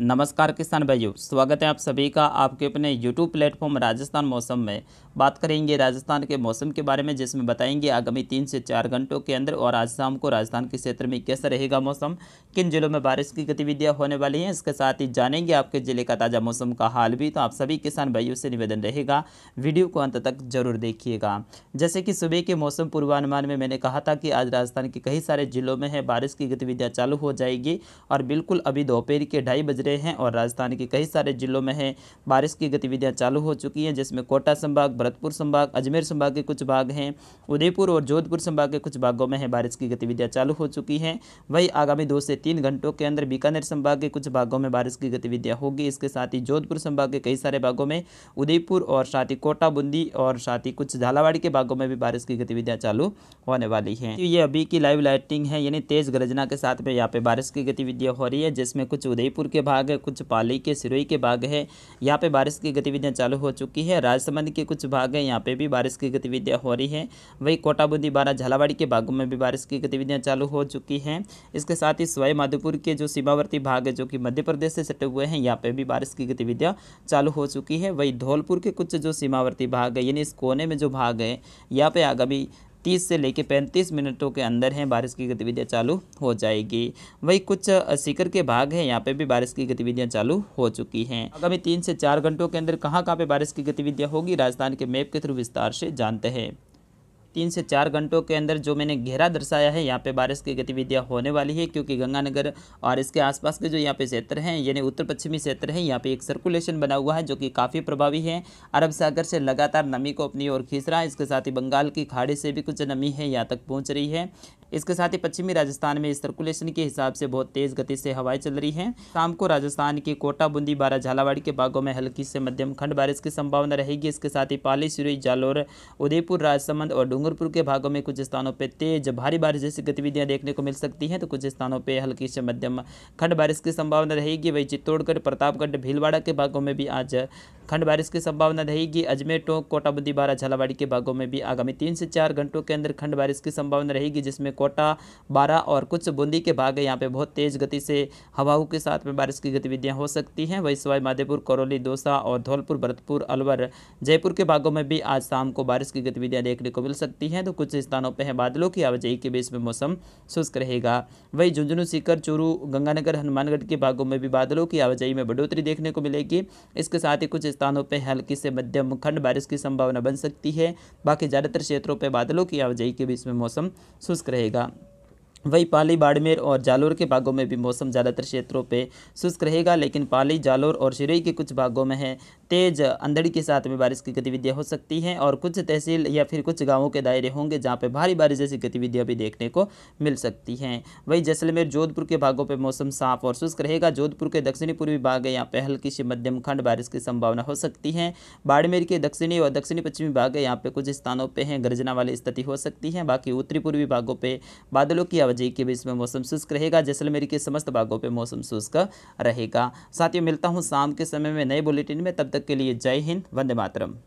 नमस्कार किसान भाइयों स्वागत है आप सभी का आपके अपने यूट्यूब प्लेटफॉर्म राजस्थान मौसम में बात करेंगे राजस्थान के मौसम के बारे में जिसमें बताएंगे आगामी तीन से चार घंटों के अंदर और आज शाम को राजस्थान के क्षेत्र में कैसा रहेगा मौसम किन जिलों में बारिश की गतिविधियाँ होने वाली हैं इसके साथ ही जानेंगे आपके जिले का ताज़ा मौसम का हाल भी तो आप सभी किसान भाइयों से निवेदन रहेगा वीडियो को अंत तक जरूर देखिएगा जैसे कि सुबह के मौसम पूर्वानुमान में मैंने कहा था कि आज राजस्थान के कई सारे जिलों में है बारिश की गतिविधियाँ चालू हो जाएगी और बिल्कुल अभी दोपहर के ढाई बजे रहे हैं और राजस्थान के कई सारे जिलों में है बारिश की गतिविधियां चालू हो चुकी हैं जिसमें कोटा संभाग भरतपुर संभाग अजमेर संभाग के कुछ भाग हैं उदयपुर और जोधपुर संभाग के कुछ भागों में है बारिश की गतिविधियाँ चालू हो चुकी हैं वहीं आगामी दो से तीन घंटों के अंदर बीकानेर संभाग के कुछ भागों में बारिश की गतिविधियाँ होगी इसके साथ ही जोधपुर संभाग के कई सारे भागों में उदयपुर और साथ ही कोटा बूंदी और साथ ही कुछ झालावाड़ी के भागों में भी बारिश की गतिविधियाँ चालू होने वाली हैं तो ये अभी की लाइव लाइटिंग है यानी तेज़ गरजना के साथ में यहाँ पे बारिश की गतिविधियाँ हो रही है जिसमें कुछ उदयपुर के भाग बाग है कुछ पाली के सिरोही के भाग है यहाँ पे बारिश की गतिविधियाँ चालू हो चुकी है राजसमंद के कुछ भाग है यहाँ पे भी बारिश की गतिविधियाँ हो रही है वही कोटाबूंदी बारा झालावाड़ी के भागों में भी बारिश की गतिविधियाँ चालू हो चुकी हैं इसके साथ ही सवाई माधोपुर के जो सीमावर्ती भाग है जो कि मध्य प्रदेश से सटे हुए हैं यहाँ पर भी बारिश की गतिविधियाँ चालू हो चुकी है वही धौलपुर के कुछ जो सीमावर्ती भाग है यानी इस कोने में जो भाग है यहाँ पर आगामी तीस से लेकर पैंतीस मिनटों के अंदर हैं बारिश की गतिविधियाँ चालू हो जाएगी वही कुछ सीकर के भाग हैं यहाँ पर भी बारिश की गतिविधियाँ चालू हो चुकी हैं आगामी तीन से चार घंटों के अंदर कहाँ कहाँ पर बारिश की गतिविधियाँ होगी राजस्थान के मैप के थ्रू विस्तार से जानते हैं तीन से चार घंटों के अंदर जो मैंने घेरा दर्शाया है यहाँ पे बारिश की गतिविधियाँ होने वाली है क्योंकि गंगानगर और इसके आसपास के जो यहाँ पे क्षेत्र हैं यानी उत्तर पश्चिमी क्षेत्र है यहाँ पे एक सर्कुलेशन बना हुआ है जो कि काफ़ी प्रभावी है अरब सागर से लगातार नमी को अपनी ओर खींच रहा है इसके साथ ही बंगाल की खाड़ी से भी कुछ नमी है यहाँ तक पहुँच रही है इसके साथ ही पश्चिमी राजस्थान में सर्कुलेशन के हिसाब से बहुत तेज़ गति से हवाएं चल रही हैं शाम को राजस्थान के कोटा बूंदी बारा झालावाड़ के भागों में हल्की से मध्यम खंड बारिश की संभावना रहेगी इसके साथ ही पाली सिरोई जालोर उदयपुर राजसमंद और डूंगरपुर के भागों में कुछ स्थानों पर तेज भारी बारिश जैसी गतिविधियाँ देखने को मिल सकती हैं तो कुछ स्थानों पर हल्की से मध्यम खंड बारिश की संभावना रहेगी वही चित्तौड़गढ़ प्रतापगढ़ भीलवाड़ा के भागों में भी आज खंड बारिश की संभावना रहेगी अजमेर टोंक कोटा बारह झालावाड़ी के भागों में भी आगामी तीन से चार घंटों के अंदर खंड बारिश की संभावना रहेगी जिसमें कोटा बारा और कुछ बूंदी के भाग यहाँ पे बहुत तेज गति से हवाओं के साथ में बारिश की गतिविधियाँ हो सकती हैं वहीं सवाई माधेपुर करौली दौसा और धौलपुर भरतपुर अलवर जयपुर के भागों में भी आज शाम को बारिश की गतिविधियाँ देखने को मिल सकती हैं तो कुछ स्थानों पर बादलों की आवाजाही के बीच में मौसम शुष्क रहेगा वही झुंझुनू सीकर चूरू गंगानगर हनुमानगढ़ के भागों में भी बादलों की आवाजाही में बढ़ोतरी देखने को मिलेगी इसके साथ ही कुछ स्थानों पर हल्की से मध्यम खंड बारिश की संभावना बन सकती है बाकी ज़्यादातर क्षेत्रों पर बादलों की आवाजाही के बीच में मौसम शुष्क रहेगा वहीं पाली बाड़मेर और जालोर के भागों में भी मौसम ज़्यादातर क्षेत्रों पे शुष्क रहेगा लेकिन पाली जालोर और शिरोई के कुछ भागों में है तेज़ अंधड़ी के साथ में बारिश की गतिविधियाँ हो सकती हैं और कुछ तहसील या फिर कुछ गांवों के दायरे होंगे जहाँ पे भारी बारिश जैसी गतिविधियाँ भी देखने को मिल सकती हैं वही जैसलमेर जोधपुर के भागों पर मौसम साफ और शुष्क रहेगा जोधपुर के दक्षिणी पूर्वी भाग है यहाँ पर हल्की से मध्यम खंड बारिश की संभावना हो सकती है बाड़मेर के दक्षिणी और दक्षिणी पश्चिमी भाग है यहाँ पर कुछ स्थानों पर हैं गर्जना वाली स्थिति हो सकती है बाकी उत्तरी पूर्वी भागों पर बादलों की बजे के बीच में मौसम शुष्क रहेगा जैसलमेर के समस्त भागों पर मौसम शुष्क रहेगा ही मिलता हूँ शाम के समय में नए बुलेटिन में तब तक के लिए जय हिंद वंदे मातरम